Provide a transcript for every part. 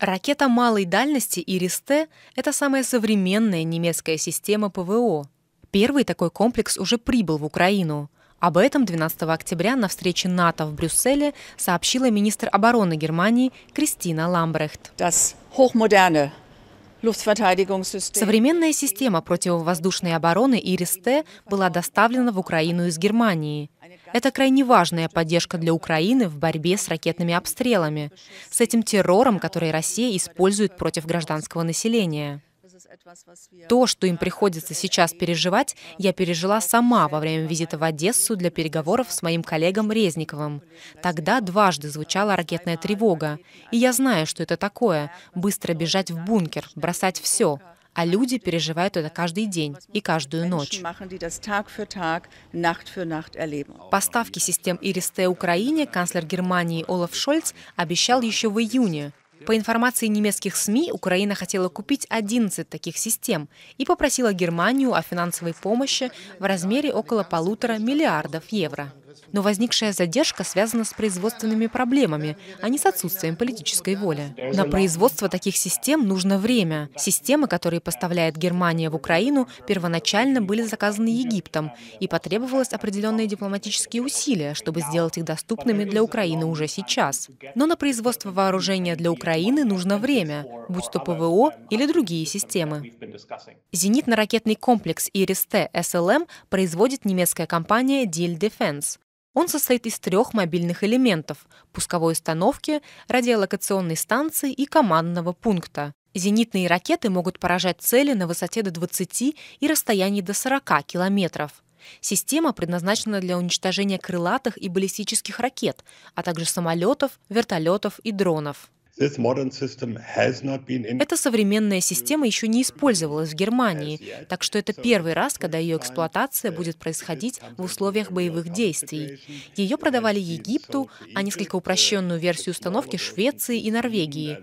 Ракета малой дальности «Ирис-Т» — это самая современная немецкая система ПВО. Первый такой комплекс уже прибыл в Украину. Об этом 12 октября на встрече НАТО в Брюсселе сообщила министр обороны Германии Кристина Ламбрехт. Современная система противовоздушной обороны «Ирис-Т» была доставлена в Украину из Германии – это крайне важная поддержка для Украины в борьбе с ракетными обстрелами, с этим террором, который Россия использует против гражданского населения. То, что им приходится сейчас переживать, я пережила сама во время визита в Одессу для переговоров с моим коллегом Резниковым. Тогда дважды звучала ракетная тревога, и я знаю, что это такое — быстро бежать в бункер, бросать все — а люди переживают это каждый день и каждую ночь. Поставки систем ИРИСТ Украине канцлер Германии Олаф Шольц обещал еще в июне. По информации немецких СМИ, Украина хотела купить 11 таких систем и попросила Германию о финансовой помощи в размере около полутора миллиардов евро. Но возникшая задержка связана с производственными проблемами, а не с отсутствием политической воли. На производство таких систем нужно время. Системы, которые поставляет Германия в Украину, первоначально были заказаны Египтом, и потребовалось определенные дипломатические усилия, чтобы сделать их доступными для Украины уже сейчас. Но на производство вооружения для Украины нужно время, будь то ПВО или другие системы. Зенитно-ракетный комплекс «Ирис-Т» СЛМ производит немецкая компания «Диль Defense. Он состоит из трех мобильных элементов – пусковой установки, радиолокационной станции и командного пункта. Зенитные ракеты могут поражать цели на высоте до 20 и расстоянии до 40 километров. Система предназначена для уничтожения крылатых и баллистических ракет, а также самолетов, вертолетов и дронов. Эта современная система еще не использовалась в Германии, так что это первый раз, когда ее эксплуатация будет происходить в условиях боевых действий. Ее продавали Египту, а несколько упрощенную версию установки Швеции и Норвегии.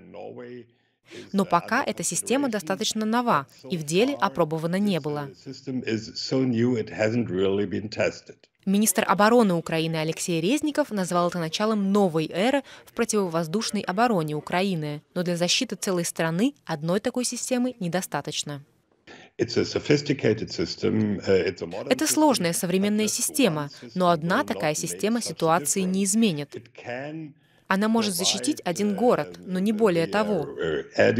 Но пока эта система достаточно нова и в деле опробована не была. Министр обороны Украины Алексей Резников назвал это началом новой эры в противовоздушной обороне Украины, но для защиты целой страны одной такой системы недостаточно. Это сложная современная система, но одна такая система ситуации не изменит. Она может защитить один город, но не более того. Uh,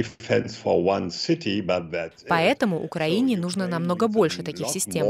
Поэтому Украине нужно намного больше таких систем.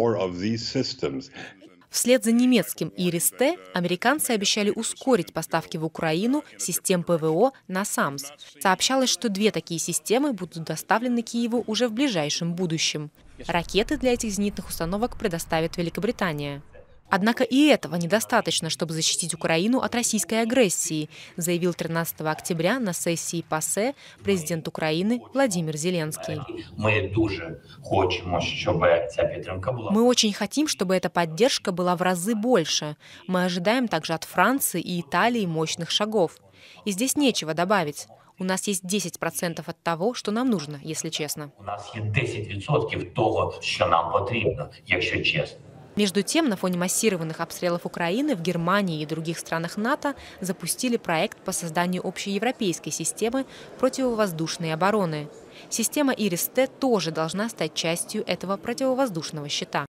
Вслед за немецким ирис американцы обещали ускорить поставки в Украину систем ПВО на САМС. Сообщалось, что две такие системы будут доставлены Киеву уже в ближайшем будущем. Ракеты для этих зенитных установок предоставит Великобритания. Однако и этого недостаточно, чтобы защитить Украину от российской агрессии, заявил 13 октября на сессии ПАСЕ президент Украины Владимир Зеленский. Мы дуже хочемо, чтобы ця підтримка была. Мы очень хотим, чтобы эта поддержка была в разы больше. Мы ожидаем также от Франции и Италии мощных шагов. И здесь нечего добавить. У нас есть 10% от того, что нам нужно, если честно. У нас есть 10% того, что нам потребно, если честно. Между тем, на фоне массированных обстрелов Украины в Германии и других странах НАТО запустили проект по созданию общеевропейской системы противовоздушной обороны. Система «Ирис-Т» тоже должна стать частью этого противовоздушного щита.